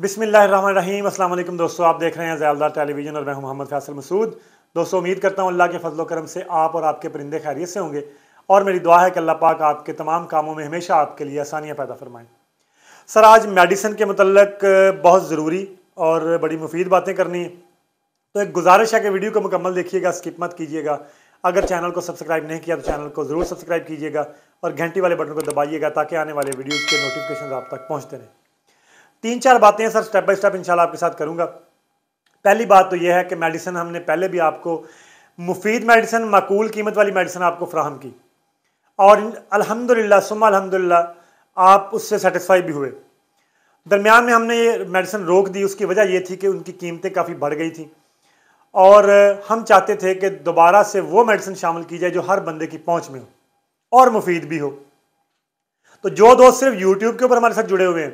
बिसमीम् असल दोस्तों आप देख रहे हैं जयालदार टेलीविज़न और मैं हूं मोहम्मद फैसल मसूद दोस्तों उम्मीद करता हूं अल्लाह के फजलो करम से आप और आपके परिंदे खैरियत से होंगे और मेरी दुआ है कि अल्लाह पाक आपके तमाम कामों में हमेशा आपके लिए आसानियाँ पैदा फरमाएँ सर आज मेडिसिन के मतलब बहुत ज़रूरी और बड़ी मुफीद बातें करनी है तो एक गुजारिश है कि वीडियो को मुकम्मल देखिएगा स्किप मत कीजिएगा अगर चैनल को सब्सक्राइब नहीं किया तो चैनल को ज़रूर सब्सक्राइब कीजिएगा और घंटी वाले बटन को दबाइएगा ताकि आने वाले वीडियोज़ के नोटिफिकेशन आप तक पहुँचते रहें तीन चार बातें सर स्टेप बाय स्टेप इंशाल्लाह आपके साथ करूंगा पहली बात तो यह है कि मेडिसिन हमने पहले भी आपको मुफीद मेडिसिन माकूल कीमत वाली मेडिसिन आपको फ्राहम की और अल्हम्दुलिल्लाह सुमा अल्हम्दुलिल्लाह आप उससे सेटिस्फाई भी हुए दरमियान में हमने ये मेडिसिन रोक दी उसकी वजह यह थी कि उनकी कीमतें काफ़ी बढ़ गई थी और हम चाहते थे कि दोबारा से वो मेडिसिन शामिल की जाए जो हर बंदे की पहुँच में हो और मुफीद भी हो तो जो दोस्त सिर्फ यूट्यूब के ऊपर हमारे साथ जुड़े हुए हैं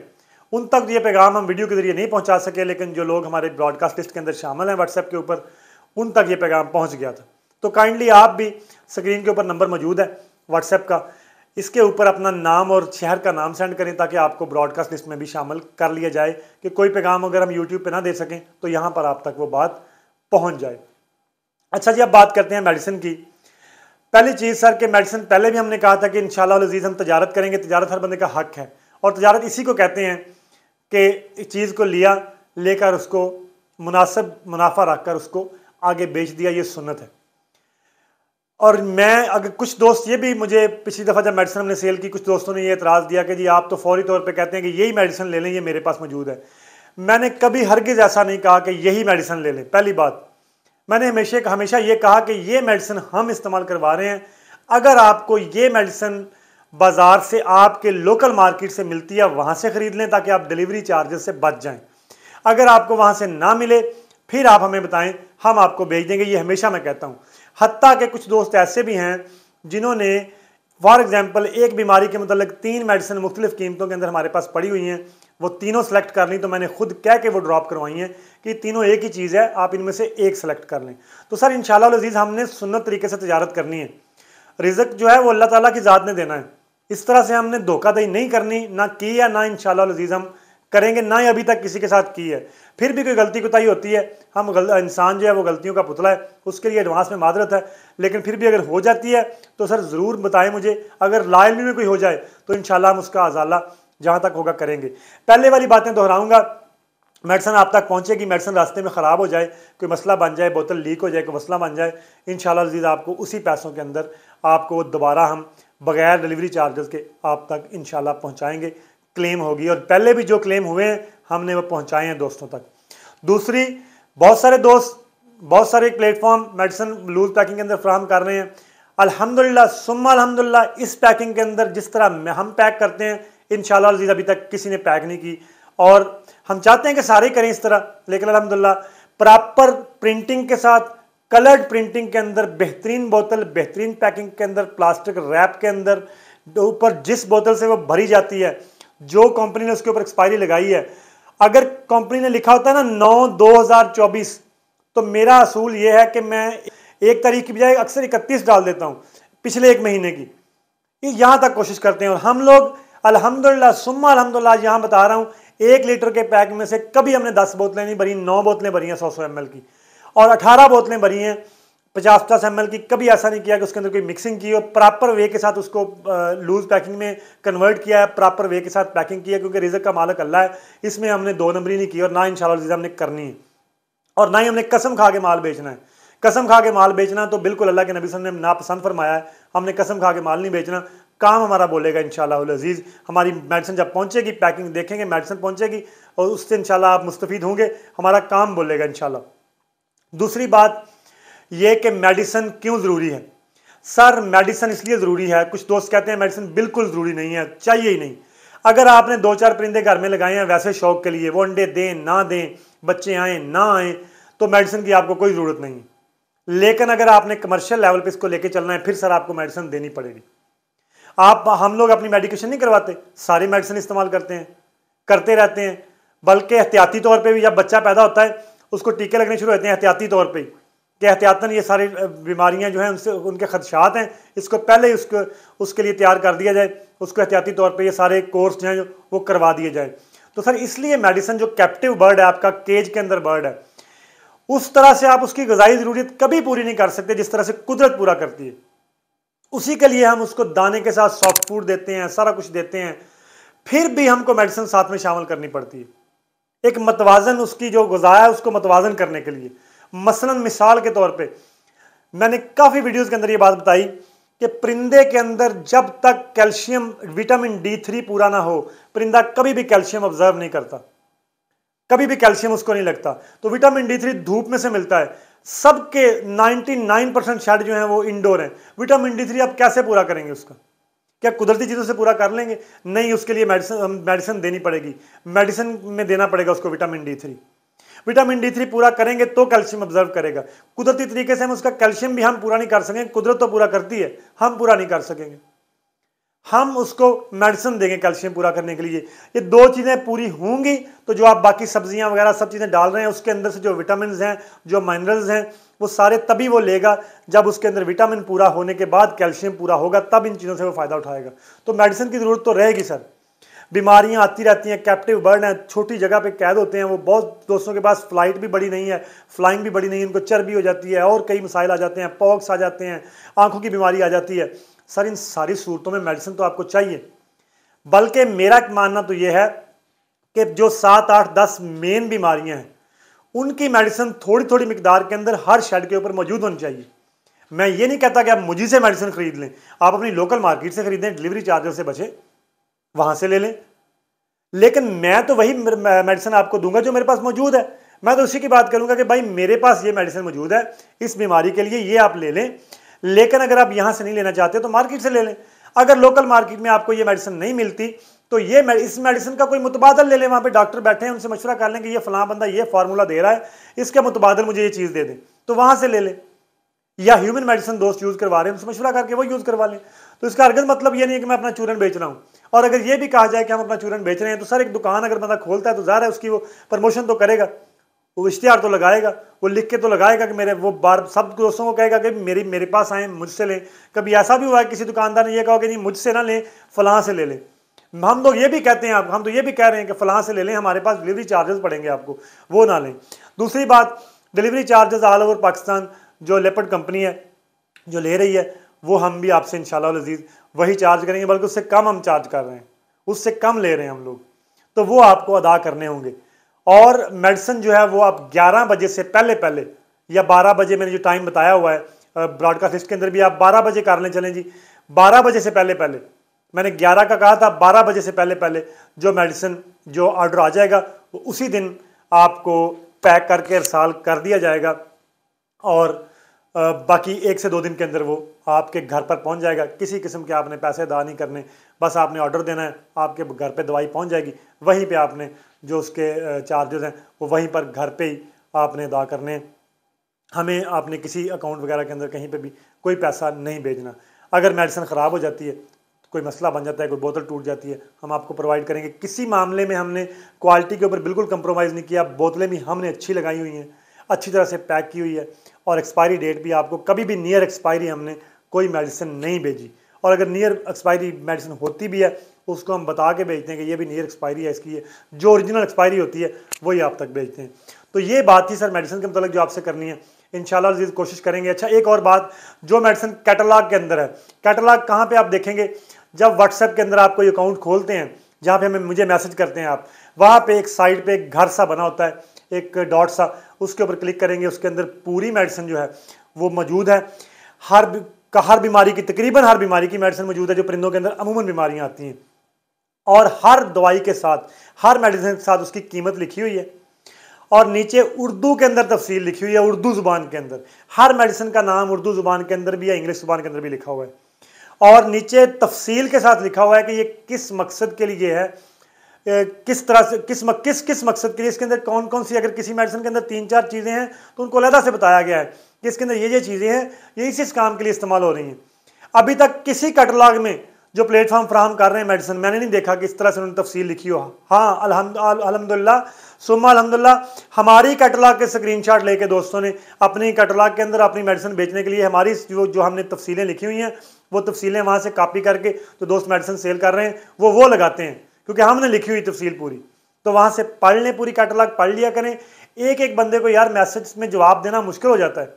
उन तक ये पैगाम हम वीडियो के जरिए नहीं पहुंचा सके लेकिन जो लोग हमारे ब्रॉडकास्ट लिस्ट के अंदर शामिल हैं व्हाट्सएप के ऊपर उन तक ये पैगाम पहुंच गया था तो काइंडली आप भी स्क्रीन के ऊपर नंबर मौजूद है व्हाट्सएप का इसके ऊपर अपना नाम और शहर का नाम सेंड करें ताकि आपको ब्रॉडकास्ट लिस्ट में भी शामिल कर लिया जाए कि कोई पैगाम अगर हम यूट्यूब पर ना दे सकें तो यहाँ पर आप तक वो बात पहुँच जाए अच्छा जी अब बात करते हैं मेडिसिन की पहली चीज़ सर कि मेडिसिन पहले भी हमने कहा था कि इन शजीज़ हम तजारत करेंगे तजारत हर बंदे का हक है और तजारत इसी को कहते हैं के चीज़ को लिया लेकर उसको मुनासिब मुनाफा रख कर उसको आगे बेच दिया ये सुन्नत है और मैं अगर कुछ दोस्त ये भी मुझे पिछली दफ़ा जब मेडिसिन हमने सेल की कुछ दोस्तों ने ये एतराज़ दिया कि जी आप तो फौरी तौर पे कहते हैं कि यही मेडिसिन ले लें ये मेरे पास मौजूद है मैंने कभी हरगिज़ ऐसा नहीं कहा कि यही मेडिसिन ले लें पहली बात मैंने हमेशा हमेशा ये कहा कि ये मेडिसिन हम इस्तेमाल करवा रहे हैं अगर आपको ये मेडिसिन बाज़ार से आपके लोकल मार्केट से मिलती है वहाँ से ख़रीद लें ताकि आप डिलीवरी चार्जेस से बच जाएं अगर आपको वहाँ से ना मिले फिर आप हमें बताएं हम आपको भेज देंगे ये हमेशा मैं कहता हूँ हती के कुछ दोस्त ऐसे भी हैं जिन्होंने फॉर एग्ज़ाम्पल एक बीमारी के मतलब तीन मेडिसिन मुख्तलिफ कीमतों के अंदर हमारे पास पड़ी हुई हैं वो तीनों सेलेक्ट कर ली तो मैंने खुद कह के वो ड्रॉप करवाई हैं कि तीनों एक ही चीज़ है आप इनमें से एक सेलेक्ट कर लें तो सर इन शजीज़ हमने सुनत तरीके से तजारत करनी है रिजक जो है वो अल्लाह ताला की ज़ात ने देना है इस तरह से हमने धोखाधड़ी नहीं करनी ना की है ना इन शजीज़ हम करेंगे ना ही अभी तक किसी के साथ की है फिर भी कोई गलती कोताही होती है हम इंसान जो है वो गलतियों का पुतला है उसके लिए एडवांस में मादरत है लेकिन फिर भी अगर हो जाती है तो सर ज़रूर बताएं मुझे अगर लाइन में कोई हो जाए तो इन हम उसका अजाला जहाँ तक होगा करेंगे पहले वाली बातें दोहराऊँगा मेडिसन आप तक पहुँचेगी मेडिसन रास्ते में ख़राब हो जाए कोई मसला बन जाए बोतल लीक हो जाए कोई मसला बन जाए इन शाला आपको उसी पैसों के अंदर आपको दोबारा हम बगैर डिलीवरी चार्जेस के आप तक इन पहुँचाएँगे क्लेम होगी और पहले भी जो क्लेम हुए हैं हमने वो पहुँचाए हैं दोस्तों तक दूसरी बहुत सारे दोस्त बहुत सारे प्लेटफॉर्म मेडिसिन लूज पैकिंग के अंदर फ्राहम कर रहे हैं अल्हम्दुलिल्लाह सुम्मा अल्हम्दुलिल्लाह इस पैकिंग के अंदर जिस तरह में हम पैक करते हैं इन अजीज़ अभी तक किसी ने पैक नहीं की और हम चाहते हैं कि सारे करें इस तरह लेकिन अलहमदिल्ला प्रॉपर प्रिंटिंग के साथ कलर्ड प्रिंटिंग के अंदर बेहतरीन बोतल बेहतरीन पैकिंग के अंदर प्लास्टिक रैप के अंदर तो ऊपर जिस बोतल से वो भरी जाती है जो कंपनी ने उसके ऊपर एक्सपायरी लगाई है अगर कंपनी ने लिखा होता है ना नौ दो हजार चौबीस तो मेरा असूल यह है कि मैं एक तारीख की बजाय अक्सर इकतीस डाल देता हूँ पिछले एक महीने की ये यहाँ तक कोशिश करते हैं और हम लोग अल्हम्दुलिल्लाह सुम्मा अल्हम्दुलिल्लाह यहाँ बता रहा हूँ एक लीटर के पैक में से कभी हमने दस बोतलें नहीं भरी नौ बोतलें भरी हैं सौ सौ एम की और अठारह बोतलें भरी हैं पचास पचास एम की कभी ऐसा नहीं किया कि उसके अंदर कोई मिक्सिंग की हो प्रॉपर वे के साथ उसको लूज पैकिंग में कन्वर्ट किया है प्रॉपर वे के साथ पैकिंग किया क्योंकि रिजक का मालक अल्लाह है इसमें हमने दो नंबरी नहीं की और ना इन शाला हमने करनी है और ना ही हमने कसम खा के माल बेचना है कसम खा के माल बेचना तो बिल्कुल अल्लाह के नबी ने नापसंद फरमाया है हमने कसम खा के माल नहीं बेचना काम हमारा बोलेगा इन अजीज़ हमारी मेडिसिन जब पहुँचेगी पैकिंग देखेंगे मेडिसिन पहुँचेगी और उससे इन आप मुस्तफ़ होंगे हमारा काम बोलेगा इन दूसरी बात यह कि मेडिसिन क्यों ज़रूरी है सर मेडिसन इसलिए ज़रूरी है कुछ दोस्त कहते हैं मेडिसिन बिल्कुल ज़रूरी नहीं है चाहिए ही नहीं अगर आपने दो चार परिंदे घर में लगाए हैं वैसे शौक के लिए वो अंडे दें ना दें बच्चे आए ना आए तो मेडिसिन की आपको कोई ज़रूरत नहीं लेकिन अगर आपने कमर्शियल लेवल पर इसको लेके चलना है फिर सर आपको मेडिसिन देनी पड़ेगी आप हम लोग अपनी मेडिकेशन नहीं करवाते सारी मेडिसिन इस्तेमाल करते हैं करते रहते हैं बल्कि एहतियाती तौर पर भी जब बच्चा पैदा होता है उसको टीके लगने शुरू होते हैं एहतियाती तौर पर कि एहतियातन ये सारी बीमारियाँ जो हैं उनसे उनके खदशात हैं इसको पहले ही उसको उसके लिए तैयार कर दिया जाए उसको एहतियाती तौर पर ये सारे कोर्स जो हैं वो करवा दिए जाएँ तो सर इसलिए मेडिसिन जो कैप्टिव बर्ड है आपका केज के अंदर बर्ड है उस तरह से आप उसकी गजाई ज़रूरत कभी पूरी नहीं कर सकते जिस तरह से कुदरत पूरा करती है उसी के लिए हम उसको दाने के साथ सॉफ्ट फूड देते हैं सारा कुछ देते हैं फिर भी हमको मेडिसिन साथ में शामिल करनी पड़ती है एक मतवाजन उसकी जो गुजा है उसको मतवाजन करने के लिए मसलन मिसाल के तौर पे मैंने काफ़ी वीडियोस के अंदर ये बात बताई कि परिंदे के अंदर जब तक कैल्शियम विटामिन डी थ्री पूरा ना हो परिंदा कभी भी कैल्शियम ऑब्जर्व नहीं करता कभी भी कैल्शियम उसको नहीं लगता तो विटामिन डी थ्री धूप में से मिलता है सबके 99 परसेंट शेड जो हैं वो इंडोर हैं विटामिन डी थ्री आप कैसे पूरा करेंगे उसका क्या कुदरती चीज़ों से पूरा कर लेंगे नहीं उसके लिए मेडिसिन मेडिसिन देनी पड़ेगी मेडिसिन में देना पड़ेगा उसको vitamin D three vitamin D three पूरा करेंगे तो कैल्शियम ऑब्जर्व करेगा कुदरती तरीके से हम उसका कैल्शियम भी हम पूरा नहीं कर सकेंगे कुदरत तो पूरा करती है हम पूरा नहीं कर सकेंगे हम उसको मेडिसिन देंगे कैल्शियम पूरा करने के लिए ये दो चीज़ें पूरी होंगी तो जो आप बाकी सब्जियां वगैरह सब चीज़ें डाल रहे हैं उसके अंदर से जो विटामिन हैं जो मिनरल्स हैं वो सारे तभी वो लेगा जब उसके अंदर विटामिन पूरा होने के बाद कैल्शियम पूरा होगा तब इन चीज़ों से वो फ़ायदा उठाएगा तो मेडिसिन की ज़रूरत तो रहेगी सर बीमारियाँ आती रहती हैं कैप्टिव बर्ड हैं छोटी जगह पर कैद होते हैं वो बहुत दोस्तों के पास फ्लाइट भी बड़ी नहीं है फ्लाइंग भी बड़ी नहीं है उनको चर्बी हो जाती है और कई मसाइल आ जाते हैं पॉक्स आ जाते हैं आंखों की बीमारी आ जाती है सर इन सारी सूरतों में मेडिसिन तो आपको चाहिए बल्कि मेरा मानना तो यह है कि जो सात आठ दस मेन बीमारियां हैं उनकी मेडिसिन थोड़ी थोड़ी मकदार के अंदर हर शेड के ऊपर मौजूद होनी चाहिए मैं ये नहीं कहता कि आप मुझी से मेडिसिन ख़रीद लें आप अपनी लोकल मार्केट से ख़रीदें डिलीवरी चार्जर से बचें वहां से ले लें लेकिन मैं तो वही मेडिसिन आपको दूंगा जो मेरे पास मौजूद है मैं तो उसी की बात करूंगा कि भाई मेरे पास ये मेडिसिन मौजूद है इस बीमारी के लिए ये आप ले लें लेकिन अगर आप यहाँ से नहीं लेना चाहते तो मार्केट से ले लें अगर लोकल मार्केट में आपको ये मेडिसिन नहीं मिलती तो ये इस मेडिसिन का कोई मुतबादल ले लें वहाँ पे डॉक्टर बैठे हैं उनसे मशवरा कर लें कि ये फलां बंदा ये फार्मूला दे रहा है इसके मुतबादल मुझे ये चीज़ दे दें तो वहाँ से ले लें या ह्यूमन मेडिसिन दोस्त यूज़ करवा रहे हैं उनसे मशवरा करके वो यूज़ करवा लें तो इसका अर्गज मतलब ये नहीं है कि मैं अपना चूरन बेच रहा हूँ और अगर ये भी कहा जाए कि हम अपना चूरन बेच रहे हैं तो सर एक दुकान अगर बंदा खोलता है तो ज़्यादा है उसकी वो प्रमोशन तो करेगा वो इश्तिहार तो लगाएगा वो लिख के तो लगाएगा कि मेरे वो बार सब दोस्तों को कहेगा कि मेरी मेरे पास आए मुझसे लें कभी ऐसा भी हुआ है किसी दुकानदार ने यह कहा कि नहीं मुझसे ना लें फलां से ले लें हम लोग ये भी कहते हैं आप हम तो ये भी कह रहे हैं कि फ़लां से ले लें हमारे पास डिलीवरी चार्जेस पड़ेंगे आपको वो ना लें दूसरी बात delivery charges all over Pakistan जो लेपर्ड कंपनी है जो ले रही है वो हम भी आपसे इन शजीज़ वही चार्ज करेंगे बल्कि उससे कम हम चार्ज कर रहे हैं उससे कम ले रहे हैं हम लोग तो वो आपको अदा करने होंगे और मेडिसिन जो है वो आप 11 बजे से पहले पहले या 12 बजे मैंने जो टाइम बताया हुआ है ब्रॉडकास्ट लिस्ट के अंदर भी आप 12 बजे कार लें चलें जी 12 बजे से पहले पहले मैंने 11 का कहा था 12 बजे से पहले पहले जो मेडिसिन जो ऑर्डर आ जाएगा वो उसी दिन आपको पैक करके अरसाल कर दिया जाएगा और बाकी एक से दो दिन के अंदर वो आपके घर पर पहुंच जाएगा किसी किस्म के आपने पैसे अदा नहीं करने बस आपने ऑर्डर देना है आपके घर पे दवाई पहुंच जाएगी वहीं पे आपने जो उसके चार्जेस हैं वो वहीं पर घर पे ही आपने अदा करने हमें आपने किसी अकाउंट वगैरह के अंदर कहीं पे भी कोई पैसा नहीं भेजना अगर मेडिसिन ख़राब हो जाती है कोई मसला बन जाता है कोई बोतल टूट जाती है हम आपको प्रोवाइड करेंगे किसी मामले में हमने क्वालिटी के ऊपर बिल्कुल कंप्रोमाइज़ नहीं किया बोतलें भी हमने अच्छी लगाई हुई हैं अच्छी तरह से पैक की हुई है और एक्सपायरी डेट भी आपको कभी भी नियर एक्सपायरी हमने कोई मेडिसिन नहीं भेजी और अगर नियर एक्सपायरी मेडिसिन होती भी है उसको हम बता के भेजते हैं कि ये भी नियर एक्सपायरी है इसकी है जो ओरिजिनल एक्सपायरी होती है वही आप तक भेजते हैं तो ये बात थी सर मेडिसिन के मतलब जो आपसे करनी है इन शजीज़ कोशिश करेंगे अच्छा एक और बात जो मेडिसिन कैटलाग के अंदर है कैटलाग कहाँ पर आप देखेंगे जब व्हाट्सएप के अंदर आप कोई अकाउंट खोलते हैं जहाँ पे हमें मुझे मैसेज करते हैं आप वहाँ पे एक साइड पे एक घर सा बना होता है एक डॉट सा उसके ऊपर क्लिक करेंगे उसके अंदर पूरी मेडिसिन जो है वो मौजूद है हर हर बीमारी की तकरीबन हर बीमारी की मेडिसिन मौजूद है जो परिंदों के अंदर अमूमन बीमारियाँ आती हैं और हर दवाई के साथ हर मेडिसिन के साथ उसकी कीमत लिखी हुई है और नीचे उर्दू के अंदर तफसील लिखी हुई है उर्दू ज़ुबान के अंदर हर मेडिसिन का नाम उर्दू ज़ुबान के अंदर भी या इंग्लिश ज़ुबान के अंदर भी लिखा हुआ है और नीचे तफसील के साथ लिखा हुआ है कि ये किस मकसद के लिए है किस तरह से किस मक, किस किस मकसद के लिए इसके अंदर कौन कौन सी अगर किसी मेडिसिन के अंदर तीन चार चीज़ें हैं तो उनको अलहदा से बताया गया है कि इसके अंदर ये ये चीज़ें हैं ये इस इस काम के लिए इस्तेमाल हो रही हैं अभी तक किसी कैटलाग में जो प्लेटफॉर्म फ्राहम कर रहे हैं मेडिसिन मैंने नहीं देखा कि इस तरह से उन्होंने तफसील लिखी हो हाँ अलहमदिल्ला सुमा अलहमदिल्ला हमारी कैटलाग के स्क्रीन शॉट लेके दोस्तों ने अपनी कैटलाग के अंदर अपनी मेडिसिन बेचने के लिए हमारी जो जो हमने तफसीलें लिखी हुई हैं वो तफसीलें वहाँ से कापी करके जो दोस्त मेडिसिन सेल कर रहे हैं वो वो लगाते हैं क्योंकि हमने लिखी हुई तफसील पूरी तो वहाँ से पढ़ लें पूरी कैटलाग पढ़ लिया करें एक एक बंदे को यार मैसेज में जवाब देना मुश्किल हो जाता है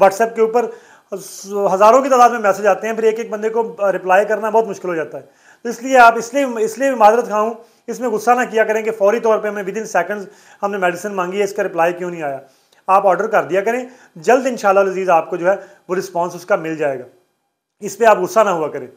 व्हाट्सएप के ऊपर हज़ारों की तादाद में मैसेज आते हैं फिर एक एक बंदे को रिप्लाई करना बहुत मुश्किल हो जाता है तो इसलिए आप इसलिए इसलिए भी माजरत खाऊँ इसमें गुस्सा ना किया करें कि फ़ौरी तौर पर हमें विद इन सेकेंड्स हमने मेडिसिन मांगी है इसका रिप्लाई क्यों नहीं आया आप ऑर्डर कर दिया करें जल्द इन शजीज आपको जो है वो रिस्पॉन्स उसका मिल जाएगा इस पर आप गुस्सा ना हुआ करें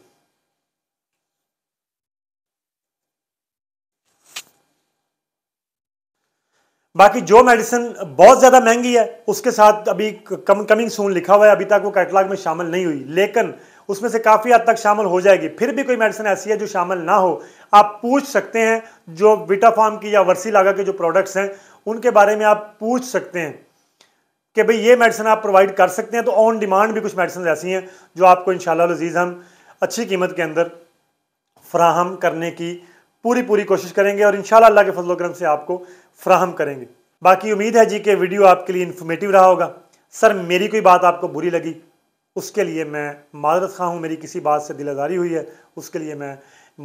बाकी जो मेडिसिन बहुत ज़्यादा महंगी है उसके साथ अभी कम कमिंग सून लिखा हुआ है अभी तक वो कैटलाग में शामिल नहीं हुई लेकिन उसमें से काफ़ी हद तक शामिल हो जाएगी फिर भी कोई मेडिसिन ऐसी है जो शामिल ना हो आप पूछ सकते हैं जो विटाफार्म की या वर्सी लागा के जो प्रोडक्ट्स हैं उनके बारे में आप पूछ सकते हैं कि भाई ये मेडिसिन आप प्रोवाइड कर सकते हैं तो ऑन डिमांड भी कुछ मेडिसिन ऐसी हैं जो आपको इन शजीज़ हम अच्छी कीमत के अंदर फ्राहम करने की पूरी पूरी कोशिश करेंगे और इन अल्लाह के फजल करम से आपको फ्राहम करेंगे बाकी उम्मीद है जी कि वीडियो आपके लिए इन्फॉर्मेटिव रहा होगा सर मेरी कोई बात आपको बुरी लगी उसके लिए मैं माजरत खा हूँ मेरी किसी बात से दिल आज़ारी हुई है उसके लिए मैं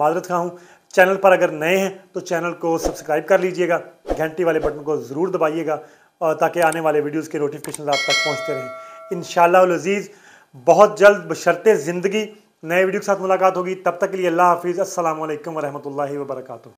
माजरत खा हूँ चैनल पर अगर नए हैं तो चैनल को सब्सक्राइब कर लीजिएगा घंटी वाले बटन को ज़रूर दबाइएगा और ताकि आने वाले वीडियोज़ के नोटिफिकेशन आप तक पहुँचते रहें इन अज़ीज़ बहुत जल्द बशर्ते ज़िंदगी नए वीडियो के साथ मुलाकात होगी तब तक के लिए अल्लाह हाफिज़ असल वरहमल वर्का